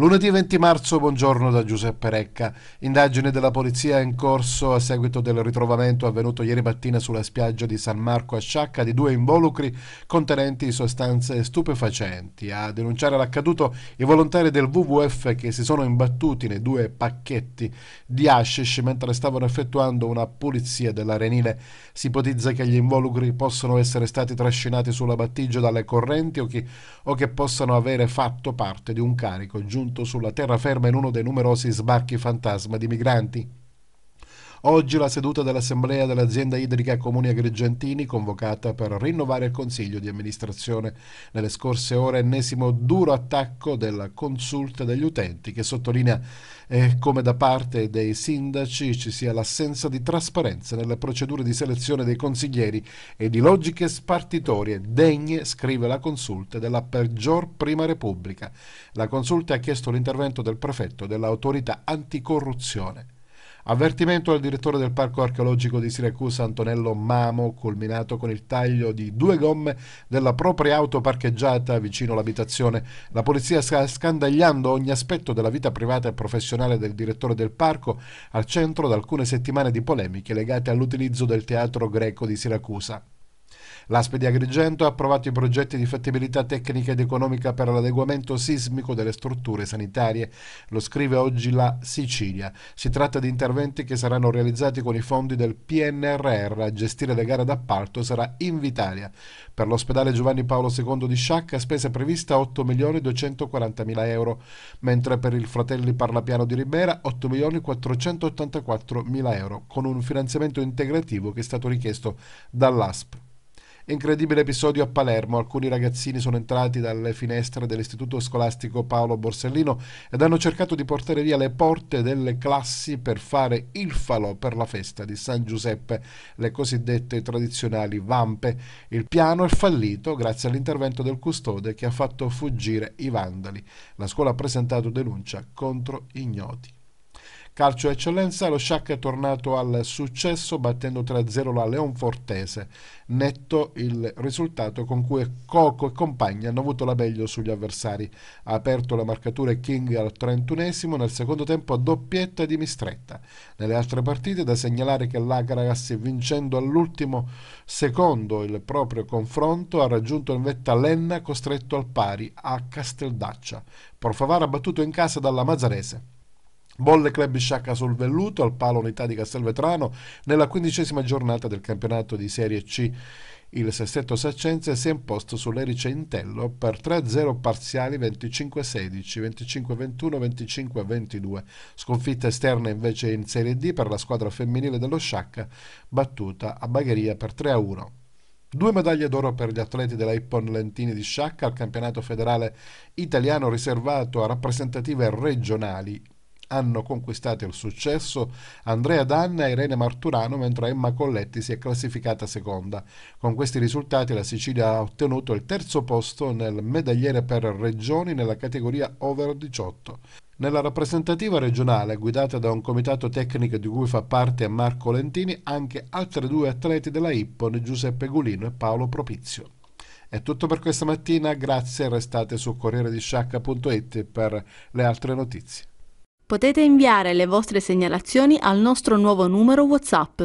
Lunedì 20 marzo, buongiorno da Giuseppe Recca. Indagine della polizia in corso a seguito del ritrovamento avvenuto ieri mattina sulla spiaggia di San Marco a Sciacca di due involucri contenenti sostanze stupefacenti. A denunciare l'accaduto i volontari del WWF che si sono imbattuti nei due pacchetti di hashish mentre stavano effettuando una pulizia dell'arenile. Si ipotizza che gli involucri possano essere stati trascinati sulla battigia dalle correnti o che, o che possano avere fatto parte di un carico giunto appunto sulla terraferma in uno dei numerosi sbarchi fantasma di migranti. Oggi la seduta dell'Assemblea dell'azienda idrica Comuni Agrigentini, convocata per rinnovare il Consiglio di amministrazione. Nelle scorse ore ennesimo duro attacco della consulta degli utenti che sottolinea eh, come da parte dei sindaci ci sia l'assenza di trasparenza nelle procedure di selezione dei consiglieri e di logiche spartitorie degne, scrive la consulta, della peggior prima repubblica. La consulta ha chiesto l'intervento del prefetto dell'autorità anticorruzione. Avvertimento al direttore del parco archeologico di Siracusa Antonello Mamo, culminato con il taglio di due gomme della propria auto parcheggiata vicino all'abitazione. La polizia sta scandagliando ogni aspetto della vita privata e professionale del direttore del parco, al centro da alcune settimane di polemiche legate all'utilizzo del teatro greco di Siracusa. L'ASPE di Agrigento ha approvato i progetti di fattibilità tecnica ed economica per l'adeguamento sismico delle strutture sanitarie. Lo scrive oggi la Sicilia. Si tratta di interventi che saranno realizzati con i fondi del PNRR. A gestire le gare d'appalto sarà Invitalia. Per l'ospedale Giovanni Paolo II di Sciacca, spesa prevista 8.240.000 euro, mentre per il Fratelli Parlapiano di Ribera 8.484.000 euro, con un finanziamento integrativo che è stato richiesto dall'ASP. Incredibile episodio a Palermo. Alcuni ragazzini sono entrati dalle finestre dell'istituto scolastico Paolo Borsellino ed hanno cercato di portare via le porte delle classi per fare il falò per la festa di San Giuseppe, le cosiddette tradizionali vampe. Il piano è fallito grazie all'intervento del custode che ha fatto fuggire i vandali. La scuola ha presentato denuncia contro ignoti. Calcio eccellenza, lo Sciacca è tornato al successo battendo 3-0 la Leonfortese. Netto il risultato con cui Coco e compagni hanno avuto la meglio sugli avversari. Ha aperto la marcatura King al 31 nel secondo tempo a doppietta di Mistretta. Nelle altre partite da segnalare che l'Agragas vincendo all'ultimo secondo il proprio confronto ha raggiunto il vetta Lenna costretto al pari a Casteldaccia. Porfavara battuto in casa dalla Mazzarese. Bolle Club Sciacca sul velluto al palo unità di Castelvetrano nella quindicesima giornata del campionato di Serie C. Il sestetto Saccenze si è imposto sull'Erice Intello per 3-0 parziali 25-16, 25-21, 25-22. Sconfitta esterna invece in Serie D per la squadra femminile dello Sciacca, battuta a Bagheria per 3-1. Due medaglie d'oro per gli atleti della Ippon Lentini di Sciacca al campionato federale italiano riservato a rappresentative regionali hanno conquistato il successo Andrea Danna e Irene Marturano, mentre Emma Colletti si è classificata seconda. Con questi risultati la Sicilia ha ottenuto il terzo posto nel medagliere per regioni nella categoria over 18. Nella rappresentativa regionale, guidata da un comitato tecnico di cui fa parte Marco Lentini, anche altri due atleti della Ippon, Giuseppe Gulino e Paolo Propizio. È tutto per questa mattina, grazie e restate su corrieredisciacca.it per le altre notizie. Potete inviare le vostre segnalazioni al nostro nuovo numero WhatsApp.